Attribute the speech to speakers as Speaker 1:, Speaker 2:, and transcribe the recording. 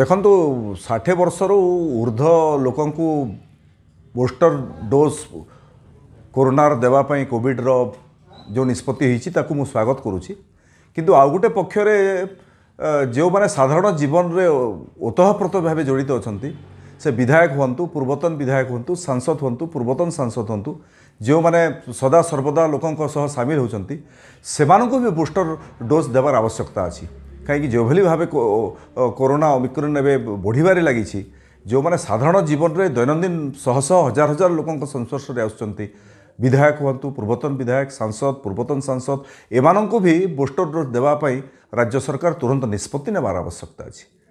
Speaker 1: ଦେଖନ୍ତୁ ଷାଠିଏ ବର୍ଷରୁ ଉର୍ଦ୍ଧ୍ୱ ଲୋକଙ୍କୁ ବୁଷ୍ଟର ଡୋଜ୍ କରୋନାର ଦେବା ପାଇଁ କୋଭିଡ଼ର ଯେଉଁ ନିଷ୍ପତ୍ତି ହୋଇଛି ତାକୁ ମୁଁ ସ୍ୱାଗତ କରୁଛି କିନ୍ତୁ ଆଉ ଗୋଟେ ପକ୍ଷରେ ଯେଉଁମାନେ ସାଧାରଣ ଜୀବନରେ ଓତଃପ୍ରୋତ ଭାବେ ଜଡ଼ିତ ଅଛନ୍ତି ସେ ବିଧାୟକ ହୁଅନ୍ତୁ ପୂର୍ବତନ ବିଧାୟକ ହୁଅନ୍ତୁ ସାଂସଦ ହୁଅନ୍ତୁ ପୂର୍ବତନ ସାଂସଦ ହୁଅନ୍ତୁ ଯେଉଁମାନେ ସଦାସର୍ବଦା ଲୋକଙ୍କ ସହ ସାମିଲ ହେଉଛନ୍ତି ସେମାନଙ୍କୁ ବି ବୁଷ୍ଟର ଡୋଜ୍ ଦେବାର ଆବଶ୍ୟକତା ଅଛି କାହିଁକି ଯେଉଁଭଳି ଭାବେ କରୋନା ଅମିକ୍ରନ୍ ଏବେ ବଢ଼ିବାରେ ଲାଗିଛି ଯେଉଁମାନେ ସାଧାରଣ ଜୀବନରେ ଦୈନନ୍ଦିନ ଶହ ଶହ ହଜାର ହଜାର ଲୋକଙ୍କ ସଂସ୍ପର୍ଶରେ ଆସୁଛନ୍ତି ବିଧାୟକ ହୁଅନ୍ତୁ ପୂର୍ବତନ ବିଧାୟକ ସାଂସଦ ପୂର୍ବତନ ସାଂସଦ ଏମାନଙ୍କୁ ବି ବୁଷ୍ଟର ଡୋଜ୍ ଦେବା ପାଇଁ ରାଜ୍ୟ ସରକାର ତୁରନ୍ତ ନିଷ୍ପତ୍ତି ନେବାର ଆବଶ୍ୟକତା ଅଛି